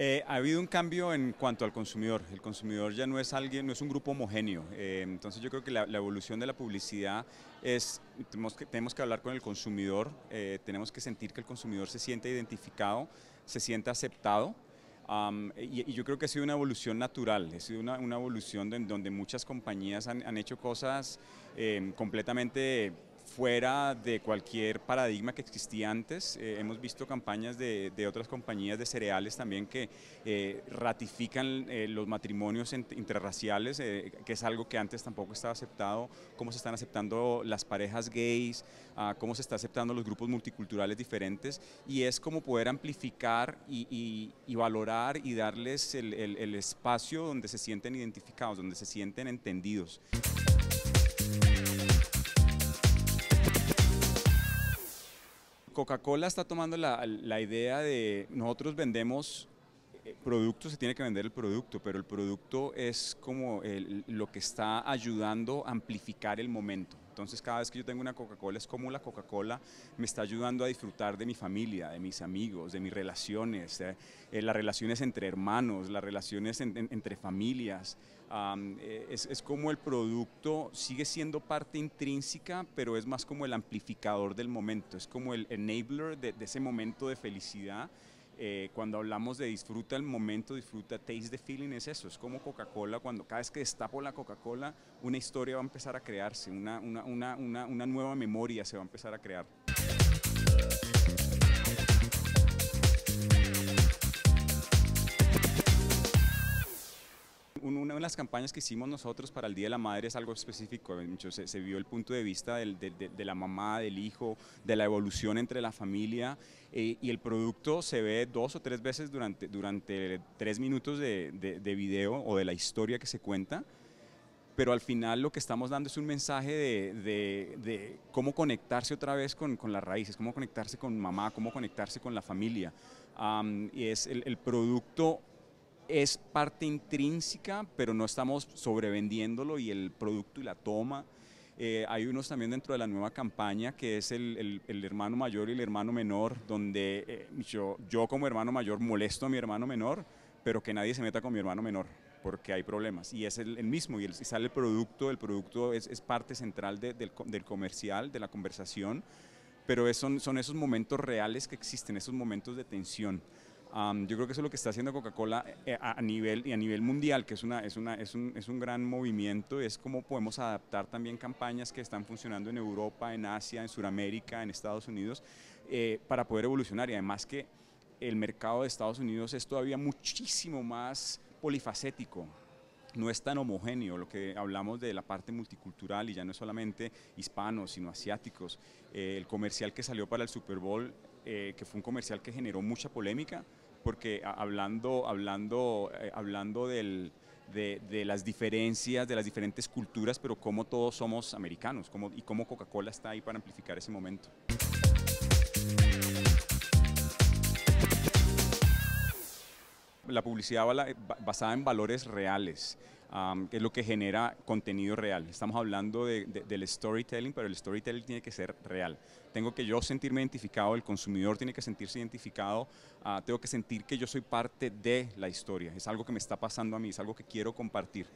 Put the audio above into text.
Eh, ha habido un cambio en cuanto al consumidor. El consumidor ya no es alguien, no es un grupo homogéneo. Eh, entonces yo creo que la, evolución de la publicidad es, tenemos que, hablar con el consumidor, eh, tenemos que sentir que el consumidor se siente identificado, se siente aceptado. y, yo creo que ha sido una evolución natural, ha sido una, evolución en donde muchas compañías han, han hecho cosas completamente fuera de cualquier paradigma que existía antes. Eh, hemos visto campañas de, de, otras compañías de cereales también que eh, ratifican eh, los matrimonios interraciales, que es algo que antes tampoco estaba aceptado, cómo se están aceptando las parejas gays, ah, cómo se están aceptando los grupos multiculturales diferentes, y es como poder amplificar y, valorar y darles el, el espacio donde se sienten identificados, donde se sienten entendidos. Coca-Cola está tomando la, la idea de nosotros vendemos eh, producto se tiene que vender el producto, pero el producto es como el, lo que está ayudando a amplificar el momento. Entonces cada vez que yo tengo una Coca-Cola es como la Coca-Cola me está ayudando a disfrutar de mi familia, de mis amigos, de mis relaciones, eh, eh, las relaciones entre hermanos, las relaciones entre familias. es, es, como el producto sigue siendo parte intrínseca, pero es más como el amplificador del momento, es como el enabler de ese momento de felicidad eh, cuando hablamos de disfruta el momento, disfruta, taste the feeling, es eso, es como Coca-Cola, cuando cada vez que destapo la Coca-Cola, una historia va a empezar a crearse, una, una nueva memoria se va a empezar a crear. en las campañas que hicimos nosotros para el Día de la Madre es algo específico, se, se vio el punto de vista de, la mamá, del hijo, de la evolución entre la familia eh, y el producto se ve dos o tres veces durante, durante tres minutos de, de video o de la historia que se cuenta pero al final lo que estamos dando es un mensaje de, de, cómo conectarse otra vez con, con, las raíces, cómo conectarse con mamá, cómo conectarse con la familia. y es el, el producto es parte intrínseca, pero no estamos sobrevendiéndolo y el producto y la toma. Eh, hay unos también dentro de la nueva campaña que es el, el, hermano mayor y el hermano menor, donde eh, yo, yo como hermano mayor molesto a mi hermano menor, pero que nadie se meta con mi hermano menor porque hay problemas. Y es el, mismo, y, el, y, sale el producto, el producto es, es parte central del, del, comercial, de la conversación, pero es, son, son esos momentos reales que existen, esos momentos de tensión yo creo que eso es lo que está haciendo Coca-Cola eh, a, nivel, y a nivel mundial, que es, una, es, una, es, un, es un gran movimiento, es cómo podemos adaptar también campañas que están funcionando en Europa, en Asia, en Sudamérica, en Estados Unidos, eh, para poder evolucionar. Y además que el mercado de Estados Unidos es todavía muchísimo más polifacético no es tan homogéneo, lo que hablamos de la parte multicultural y ya no es solamente hispanos, sino asiáticos. Eh, el comercial que salió para el Super Bowl eh, que fue un comercial que generó mucha polémica, porque hablando, hablando, eh, hablando del, de, las diferencias, de las diferentes culturas, pero cómo todos somos americanos cómo, y cómo Coca-Cola está ahí para amplificar ese momento. La publicidad eh, basada en valores reales que es lo que genera contenido real. Estamos hablando del storytelling, pero el storytelling tiene que ser real. Tengo que yo sentirme identificado, el consumidor tiene que sentirse identificado, ah, tengo que sentir que yo soy parte de la historia, es algo que me está pasando a mí, es algo que quiero compartir.